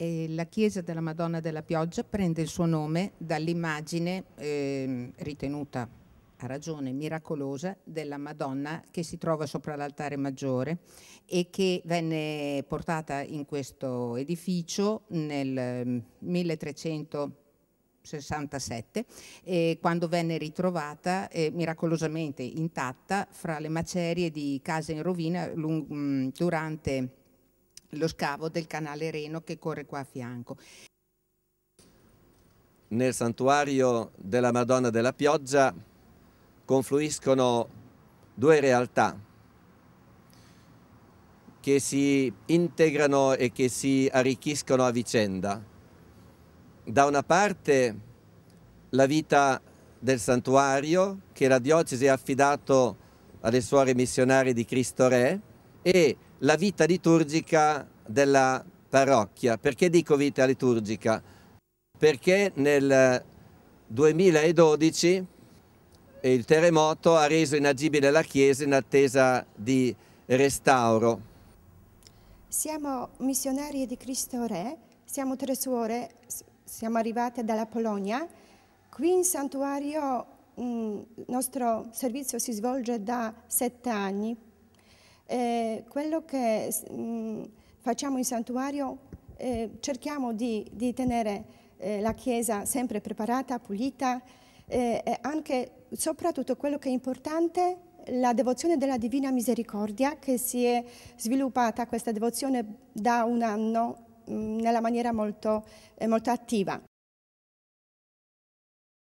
E la chiesa della Madonna della Pioggia prende il suo nome dall'immagine eh, ritenuta a ragione miracolosa della Madonna che si trova sopra l'altare maggiore e che venne portata in questo edificio nel 1300 67, eh, quando venne ritrovata eh, miracolosamente intatta fra le macerie di case in rovina mm, durante lo scavo del canale Reno che corre qua a fianco. Nel santuario della Madonna della Pioggia confluiscono due realtà che si integrano e che si arricchiscono a vicenda. Da una parte la vita del santuario che la diocesi ha affidato alle suore missionarie di Cristo Re e la vita liturgica della parrocchia. Perché dico vita liturgica? Perché nel 2012 il terremoto ha reso inagibile la chiesa in attesa di restauro. Siamo missionarie di Cristo Re, siamo tre suore, siamo arrivate dalla Polonia. Qui in santuario mm, il nostro servizio si svolge da sette anni. Eh, quello che mh, facciamo in santuario eh, cerchiamo di, di tenere eh, la Chiesa sempre preparata, pulita eh, e anche, soprattutto quello che è importante, la devozione della Divina Misericordia che si è sviluppata, questa devozione da un anno mh, nella maniera molto, eh, molto attiva.